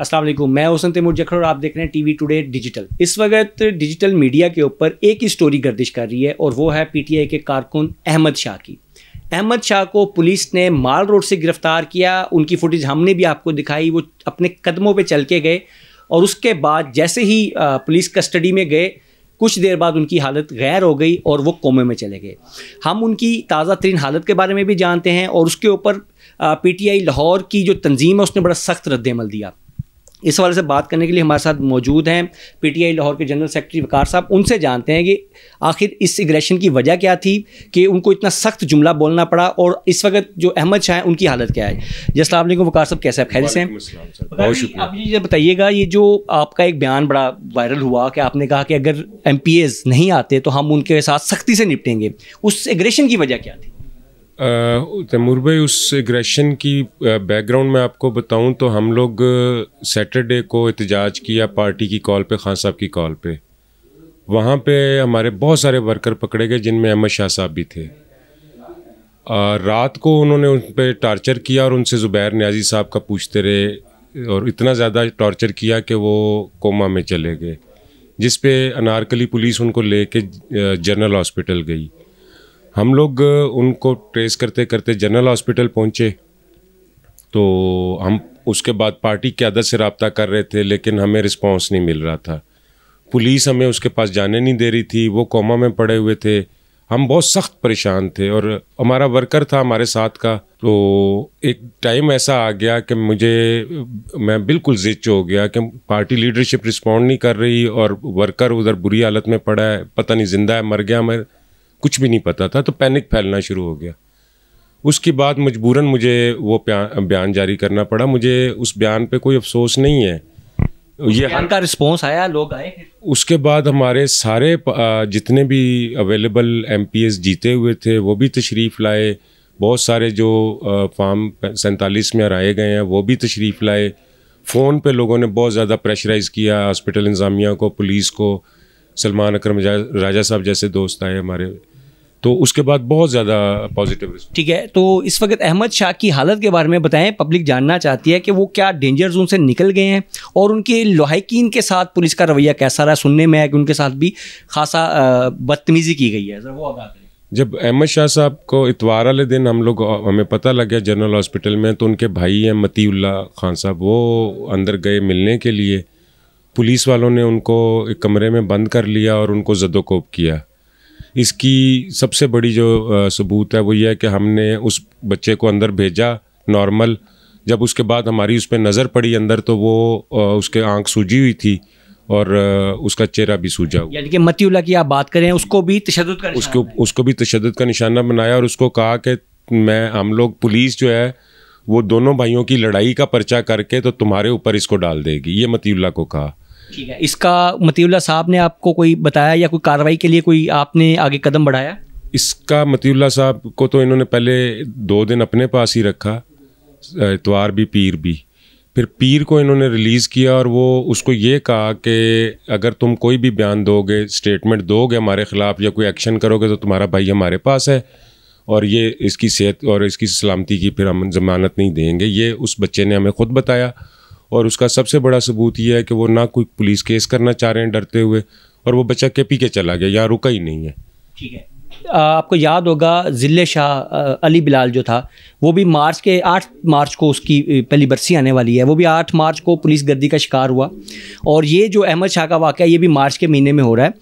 अस्सलाम मैं हुसन तैमूर जखर और आप देख रहे हैं टीवी टुडे डिजिटल इस वक्त डिजिटल मीडिया के ऊपर एक ही स्टोरी गर्दिश कर रही है और वो है पीटीआई के कारकुन अहमद शाह की अहमद शाह को पुलिस ने माल रोड से गिरफ्तार किया उनकी फुटेज हमने भी आपको दिखाई वो अपने कदमों पर चल के गए और उसके बाद जैसे ही पुलिस कस्टडी में गए कुछ देर बाद उनकी हालत गैर हो गई और वो कोमे में चले गए हम उनकी ताज़ा तरीन हालत के बारे में भी जानते हैं और उसके ऊपर पीटीआई लाहौर की जो तंजीम है उसने बड़ा सख्त रद्दमल दिया इस हवाले से बात करने के लिए हमारे साथ मौजूद हैं पीटीआई लाहौर के जनरल सेक्रेटरी वकार साहब उनसे जानते हैं कि आखिर इस एग्रेशन की वजह क्या थी कि उनको इतना सख्त जुमला बोलना पड़ा और इस वक्त जो अहमद शाह हैं उनकी हालत क्या है जी वकार साहब कैसे आप खैर से हैं आप ये बताइएगा ये जो आपका एक बयान बड़ा वायरल हुआ कि आपने कहा कि अगर एम नहीं आते तो हम उनके साथ सख्ती से निपटेंगे उस एग्रेशन की वजह क्या थी तैमूर भाई उस एग्रेशन की बैकग्राउंड में आपको बताऊं तो हम लोग सैटरडे को एहतजाज किया पार्टी की कॉल पे खान साहब की कॉल पे वहाँ पे हमारे बहुत सारे वर्कर पकड़े गए जिनमें अहमद शाह साहब भी थे आ, रात को उन्होंने उन पर टार्चर किया और उनसे ज़ुबैर न्याजी साहब का पूछते रहे और इतना ज़्यादा टॉर्चर किया कि वो कोमा में चले गए जिस पे अनारकली पुलिस उनको ले जनरल हॉस्पिटल गई हम लोग उनको ट्रेस करते करते जनरल हॉस्पिटल पहुँचे तो हम उसके बाद पार्टी के अदर से रबता कर रहे थे लेकिन हमें रिस्पॉन्स नहीं मिल रहा था पुलिस हमें उसके पास जाने नहीं दे रही थी वो कोमा में पड़े हुए थे हम बहुत सख्त परेशान थे और हमारा वर्कर था हमारे साथ का तो एक टाइम ऐसा आ गया कि मुझे मैं बिल्कुल जिच हो गया कि पार्टी लीडरशिप रिस्पॉन्ड नहीं कर रही और वर्कर उधर बुरी हालत में पड़ा है पता नहीं जिंदा है मर गया मैं कुछ भी नहीं पता था तो पैनिक फैलना शुरू हो गया उसके बाद मजबूरन मुझे वो बयान जारी करना पड़ा मुझे उस बयान पे कोई अफसोस नहीं है ये का रिस्पॉन्स आया लोग आए उसके बाद हमारे सारे जितने भी अवेलेबल एम जीते हुए थे वो भी तशरीफ़ लाए बहुत सारे जो फार्म सैंतालीस में हराए गए हैं वो भी तशरीफ़ लाए फ़ोन पे लोगों ने बहुत ज़्यादा प्रेशराइज किया हॉस्पिटल इंजामिया को पुलिस को सलमान अक्रम राजा साहब जैसे दोस्त आए हमारे तो उसके बाद बहुत ज़्यादा पॉजिटिव ठीक है तो इस वक्त अहमद शाह की हालत के बारे में बताएं पब्लिक जानना चाहती है कि वो क्या डेंजर जोन से निकल गए हैं और उनके लोहाकिन के साथ पुलिस का रवैया कैसा रहा सुनने में है कि उनके साथ भी खासा बदतमीज़ी की गई है वो करें जब अहमद शाह साहब को इतवार वाले दिन हम लोग हमें पता लग गया जनरल हॉस्पिटल में तो उनके भाई हैं मतीउल्ला खान साहब वो अंदर गए मिलने के लिए पुलिस वालों ने उनको एक कमरे में बंद कर लिया और उनको जदोकोप किया इसकी सबसे बड़ी जो सबूत है वो ये है कि हमने उस बच्चे को अंदर भेजा नॉर्मल जब उसके बाद हमारी उस पर नज़र पड़ी अंदर तो वो उसके आंख सूजी हुई थी और उसका चेहरा भी सूझा हुआ यानी कि मतीउल्ला की आप बात करें उसको भी तशद का उसको उसको भी तशद का निशाना बनाया और उसको कहा कि मैं हम लोग पुलिस जो है वो दोनों भाइयों की लड़ाई का पर्चा करके तो तुम्हारे ऊपर इसको डाल देगी ये मतीउल्ला को कहा ठीक है इसका मतीउल्ला साहब ने आपको कोई बताया या कोई कार्रवाई के लिए कोई आपने आगे कदम बढ़ाया इसका मतीउल्ला साहब को तो इन्होंने पहले दो दिन अपने पास ही रखा इतवार भी पीर भी फिर पीर को इन्होंने रिलीज़ किया और वो उसको ये कहा कि अगर तुम कोई भी बयान दोगे स्टेटमेंट दोगे हमारे ख़िलाफ़ या कोई एक्शन करोगे तो तुम्हारा भाई हमारे पास है और ये इसकी सेहत और इसकी सलामती की फिर हम जमानत नहीं देंगे ये उस बच्चे ने हमें ख़ुद बताया और उसका सबसे बड़ा सबूत यह है कि वो ना कोई पुलिस केस करना चाह रहे हैं डरते हुए और वो बच्चा के पी के चला गया यहाँ रुका ही नहीं है ठीक है आपको याद होगा ज़िले शाह अली बिलाल जो था वो भी मार्च के आठ मार्च को उसकी पहली बरसी आने वाली है वो भी आठ मार्च को पुलिस गर्दी का शिकार हुआ और ये जो अहमद शाह का वाक़ ये भी मार्च के महीने में हो रहा है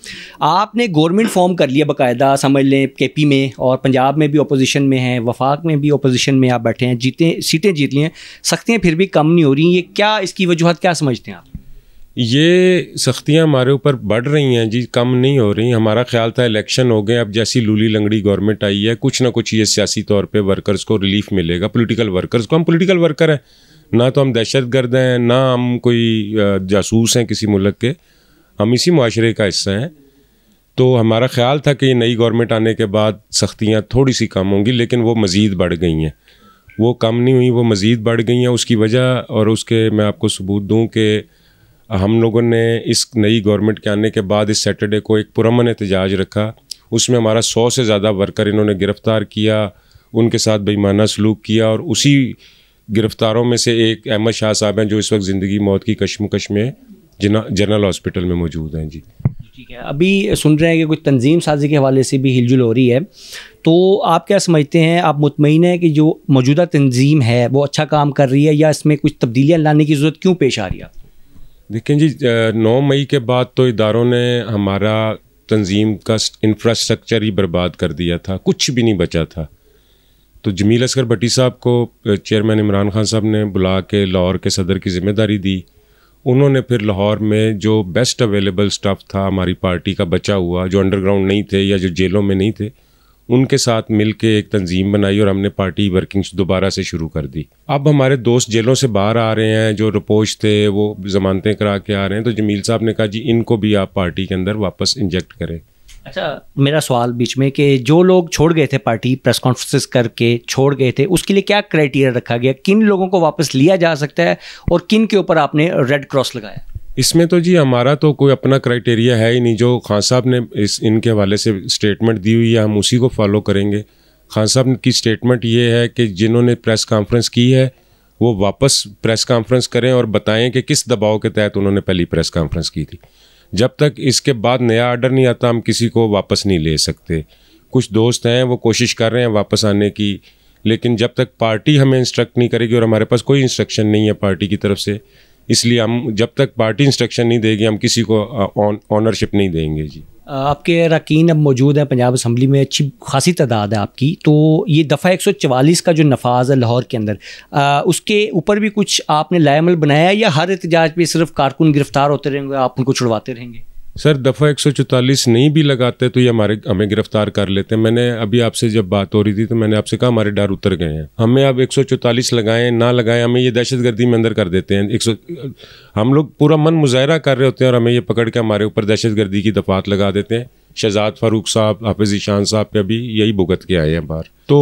आपने गवर्नमेंट फॉर्म कर लिया बाकायदा समझ लें के पी में और पंजाब में भी अपोजिशन में है वफाक में भी अपोजिशन में आप बैठे हैं जीते सीटें जीत ली हैं सख्तियाँ फिर भी कम नहीं हो रही ये क्या इसकी वजूहत क्या समझते हैं आप ये सख्तियां हमारे ऊपर बढ़ रही हैं जी कम नहीं हो रही हमारा ख्याल था इलेक्शन हो गए अब जैसी लूली लंगड़ी गवर्नमेंट आई है कुछ ना कुछ ये सियासी तौर पे वर्कर्स को रिलीफ मिलेगा पॉलिटिकल वर्कर्स को हम पॉलिटिकल वर्कर हैं ना तो हम दहशत गर्द हैं ना हम कोई जासूस हैं किसी मुल्क के हम इसी माशरे का हिस्सा हैं तो हमारा ख्याल था कि ये नई गवर्नमेंट आने के बाद सख्तियाँ थोड़ी सी कम होंगी लेकिन वो मज़ीद बढ़ गई हैं वो कम नहीं हुई वो मज़ीद बढ़ गई हैं उसकी वजह और उसके मैं आपको सबूत दूँ कि हम लोगों ने इस नई गवर्नमेंट के आने के बाद इस सैटरडे को एक पुरमन एहतजाज रखा उसमें हमारा सौ से ज़्यादा वर्कर इन्होंने गिरफ़्तार किया उनके साथ बेईमाना सलूक किया और उसी गिरफ़्तारों में से एक अहमद शाह साहब हैं जो इस वक्त ज़िंदगी मौत की कश्मकश में जनरल हॉस्पिटल में मौजूद हैं जी ठीक है अभी सुन रहे हैं कि कुछ तंजीम साजी के हवाले से भी हिलजुल हो रही है तो आप क्या समझते हैं आप मुतमिन हैं कि जो मौजूदा तंजीम है वो अच्छा काम कर रही है या इसमें कुछ तब्दीलियाँ लाने की ज़रूरत क्यों पेश आ रही है देखिए जी नौ मई के बाद तो इदारों ने हमारा तंजीम का इंफ्रास्ट्रक्चर ही बर्बाद कर दिया था कुछ भी नहीं बचा था तो जमील असगर भट्टी साहब को चेयरमैन इमरान खान साहब ने बुला के लाहौर के सदर की ज़िम्मेदारी दी उन्होंने फिर लाहौर में जो बेस्ट अवेलेबल स्टाफ था हमारी पार्टी का बचा हुआ जो अंडरग्राउंड नहीं थे या जो जेलों में नहीं थे उनके साथ मिल के एक तंजीम बनाई और हमने पार्टी वर्किंग दोबारा से शुरू कर दी अब हमारे दोस्त जेलों से बाहर आ रहे हैं जो रपोश थे वो जमानतें करा के आ रहे हैं तो जमील साहब ने कहा जी इनको भी आप पार्टी के अंदर वापस इंजेक्ट करें अच्छा मेरा सवाल बीच में कि जो लोग छोड़ गए थे पार्टी प्रेस कॉन्फ्रेंस करके छोड़ गए थे उसके लिए क्या क्राइटेरिया रखा गया किन लोगों को वापस लिया जा सकता है और किन के ऊपर आपने रेड क्रॉस लगाया इसमें तो जी हमारा तो कोई अपना क्राइटेरिया है ही नहीं जो खान साहब ने इस इनके हवाले से स्टेटमेंट दी हुई है हम उसी को फॉलो करेंगे खान साहब की स्टेटमेंट ये है कि जिन्होंने प्रेस कॉन्फ्रेंस की है वो वापस प्रेस कॉन्फ्रेंस करें और बताएं कि किस दबाव के तहत उन्होंने पहली प्रेस कॉन्फ्रेंस की थी जब तक इसके बाद नया आर्डर नहीं आता हम किसी को वापस नहीं ले सकते कुछ दोस्त हैं वो कोशिश कर रहे हैं वापस आने की लेकिन जब तक पार्टी हमें इंस्ट्रक्ट नहीं करेगी और हमारे पास कोई इंस्ट्रक्शन नहीं है पार्टी की तरफ से इसलिए हम जब तक पार्टी इंस्ट्रक्शन नहीं देगी हम किसी को ऑनरशिप नहीं देंगे जी आपके अरकान अब मौजूद हैं पंजाब असम्बली में अच्छी खासी तादाद है आपकी तो ये दफ़ा 144 का जो नफाज है लाहौर के अंदर आ, उसके ऊपर भी कुछ आपने लायमल बनाया या हर एहत पे सिर्फ कारकुन गिरफ्तार होते रहेंगे आप उनको छुड़वाते रहेंगे सर दफ़ा 144 नहीं भी लगाते तो ये हमारे हमें गिरफ्तार कर लेते हैं मैंने अभी आपसे जब बात हो रही थी तो मैंने आपसे कहा हमारे डर उतर गए हैं हमें अब 144 लगाएं ना लगाएं हमें ये दहशतगर्दी में अंदर कर देते हैं एक हम लोग पूरा मन मुजाहरा कर रहे होते हैं और हमें ये पकड़ के हमारे ऊपर दहशतगर्दी की दफात लगा देते हैं शहजाद फारूक साहब हाफिज ईशान साहब के अभी यही भुगत के आए हैं बाहर तो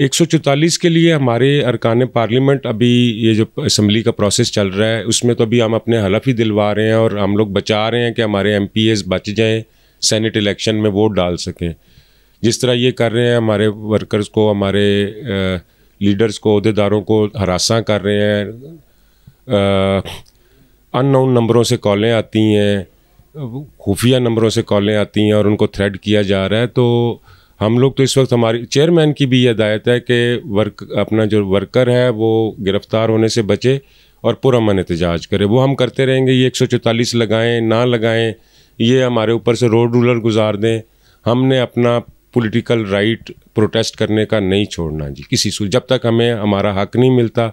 144 के लिए हमारे अरकान पार्लियामेंट अभी ये जो असम्बली का प्रोसेस चल रहा है उसमें तो अभी हम अपने हलफ ही दिलवा रहे हैं और हम लोग बचा रहे हैं कि हमारे एम बच जाएँ सेनेट इलेक्शन में वोट डाल सकें जिस तरह ये कर रहे हैं हमारे वर्कर्स को हमारे लीडर्स को अहदेदारों को हरासा कर रहे हैं अननोन नंबरों से कॉलें आती हैं खुफिया नंबरों से कॉलें आती हैं और उनको थ्रेड किया जा रहा है तो हम लोग तो इस वक्त हमारी चेयरमैन की भी ये हदायत है कि वर्क अपना जो वर्कर है वो गिरफ़्तार होने से बचे और पुरमन एहतजाज करे वो हम करते रहेंगे ये एक सौ चौतालीस लगाएँ ना लगाएँ ये हमारे ऊपर से रोड रूलर गुजार दें हमने अपना पॉलिटिकल राइट प्रोटेस्ट करने का नहीं छोड़ना जी किसी सूरत जब तक हमें हमारा हक नहीं मिलता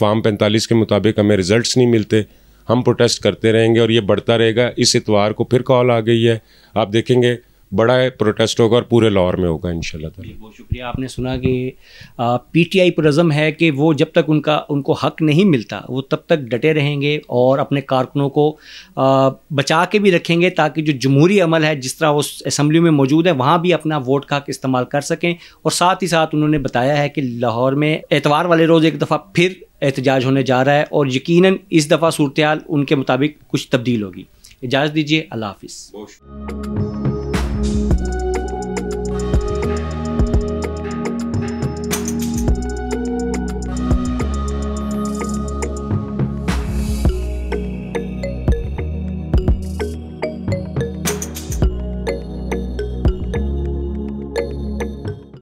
फार्म पैंतालीस के मुताबिक हमें रिज़ल्ट नहीं मिलते हम प्रोटेस्ट करते रहेंगे और ये बढ़ता रहेगा इस इतवार को फिर कॉल आ गई है आप देखेंगे बड़ा प्रोटेस्ट होगा और पूरे लाहौर में होगा इन बहुत शुक्रिया आपने सुना कि पी टी आई प्रिज्म है कि वो जब तक उनका उनको हक नहीं मिलता वो तब तक डटे रहेंगे और अपने कारकुनों को आ, बचा के भी रखेंगे ताकि जो जमहूरी अमल है जिस तरह वो असम्बली में मौजूद है वहाँ भी अपना वोट का हक इस्तेमाल कर सकें और साथ ही साथ उन्होंने बताया है कि लाहौर में एतवार वाले रोज़ एक दफ़ा फिर एहतजाज होने जा रहा है और यकीन इस दफ़ा सूरत उनके मुताबिक कुछ तब्दील होगी इजाज़त दीजिए अल्लाह हाफिज़